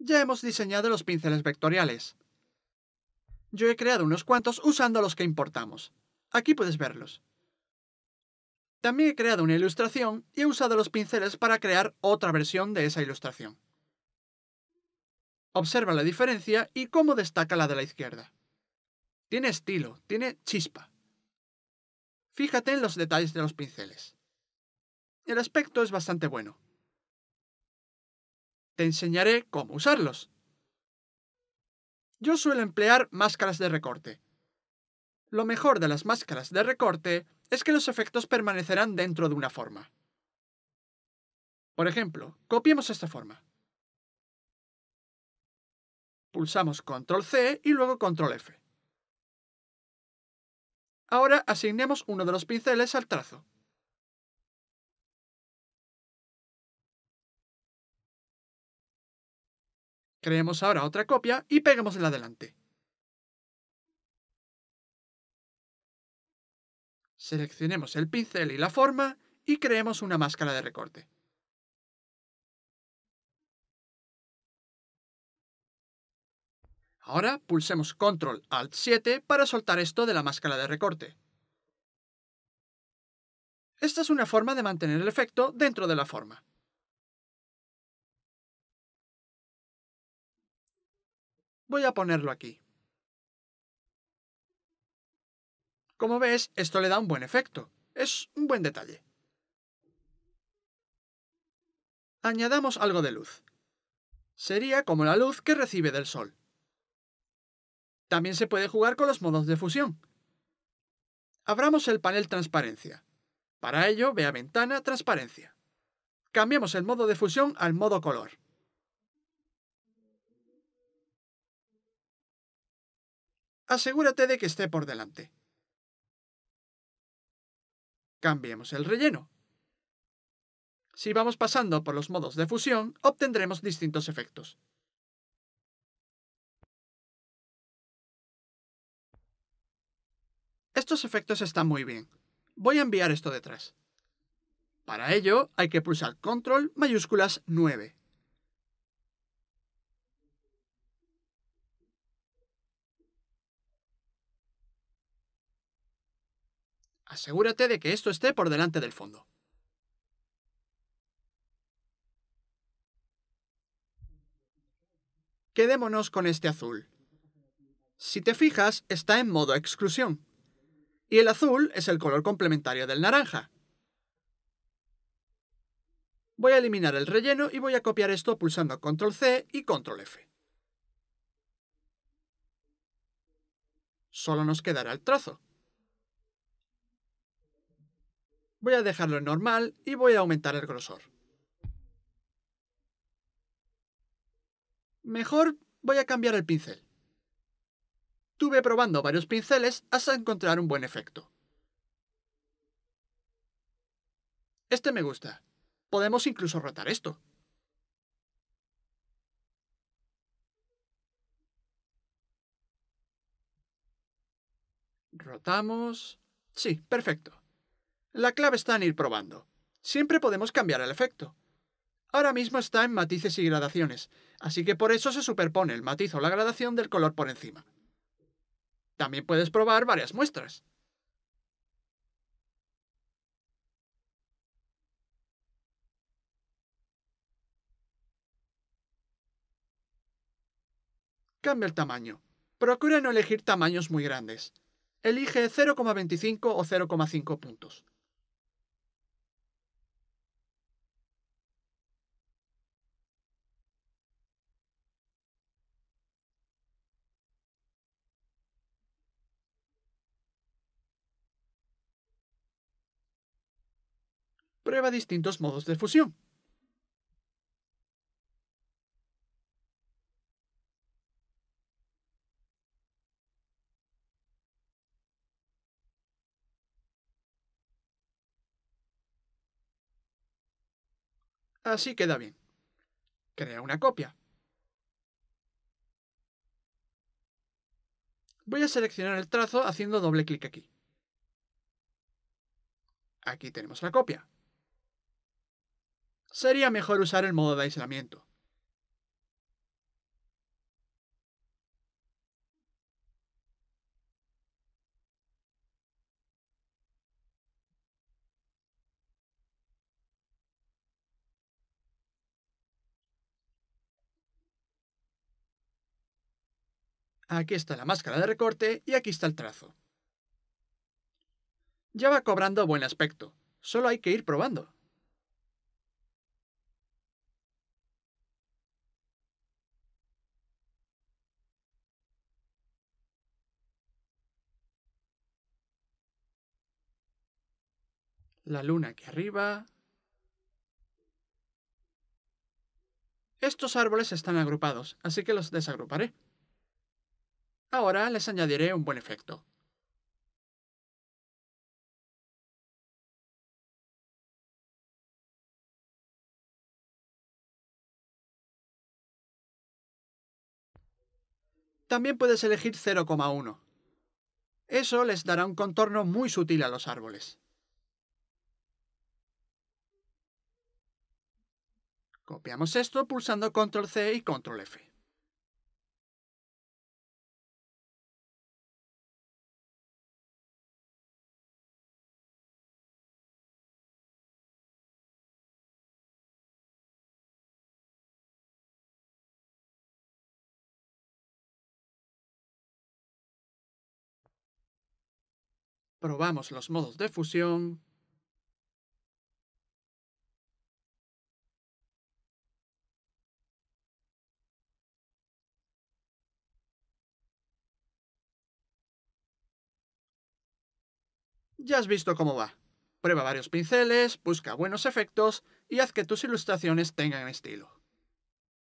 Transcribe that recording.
Ya hemos diseñado los pinceles vectoriales. Yo he creado unos cuantos usando los que importamos. Aquí puedes verlos. También he creado una ilustración y he usado los pinceles para crear otra versión de esa ilustración. Observa la diferencia y cómo destaca la de la izquierda. Tiene estilo, tiene chispa. Fíjate en los detalles de los pinceles. El aspecto es bastante bueno te enseñaré cómo usarlos. Yo suelo emplear máscaras de recorte. Lo mejor de las máscaras de recorte es que los efectos permanecerán dentro de una forma. Por ejemplo, copiemos esta forma. Pulsamos Control C y luego Control F. Ahora asignemos uno de los pinceles al trazo. Creemos ahora otra copia y la adelante. Seleccionemos el pincel y la forma y creemos una máscara de recorte. Ahora pulsemos Control Alt 7 para soltar esto de la máscara de recorte. Esta es una forma de mantener el efecto dentro de la forma. Voy a ponerlo aquí. Como ves, esto le da un buen efecto. Es un buen detalle. Añadamos algo de luz. Sería como la luz que recibe del sol. También se puede jugar con los modos de fusión. Abramos el panel Transparencia. Para ello, ve a Ventana Transparencia. Cambiamos el modo de fusión al modo color. asegúrate de que esté por delante. Cambiemos el relleno. Si vamos pasando por los modos de fusión, obtendremos distintos efectos. Estos efectos están muy bien. Voy a enviar esto detrás. Para ello, hay que pulsar Control mayúsculas 9. Asegúrate de que esto esté por delante del fondo. Quedémonos con este azul. Si te fijas, está en modo exclusión. Y el azul es el color complementario del naranja. Voy a eliminar el relleno y voy a copiar esto pulsando Control C y Control F. Solo nos quedará el trozo. Voy a dejarlo en normal y voy a aumentar el grosor. Mejor voy a cambiar el pincel. Tuve probando varios pinceles hasta encontrar un buen efecto. Este me gusta. Podemos incluso rotar esto. Rotamos. Sí, perfecto. La clave está en ir probando. Siempre podemos cambiar el efecto. Ahora mismo está en matices y gradaciones, así que por eso se superpone el matiz o la gradación del color por encima. También puedes probar varias muestras. Cambia el tamaño. Procura no elegir tamaños muy grandes. Elige 0,25 o 0,5 puntos. prueba distintos modos de fusión. Así queda bien. Crea una copia. Voy a seleccionar el trazo haciendo doble clic aquí. Aquí tenemos la copia sería mejor usar el modo de aislamiento. Aquí está la máscara de recorte y aquí está el trazo. Ya va cobrando buen aspecto, solo hay que ir probando. la luna aquí arriba. Estos árboles están agrupados, así que los desagruparé. Ahora les añadiré un buen efecto. También puedes elegir 0,1. Eso les dará un contorno muy sutil a los árboles. Copiamos esto pulsando Control C y Control F. Probamos los modos de fusión Ya has visto cómo va. Prueba varios pinceles, busca buenos efectos y haz que tus ilustraciones tengan estilo.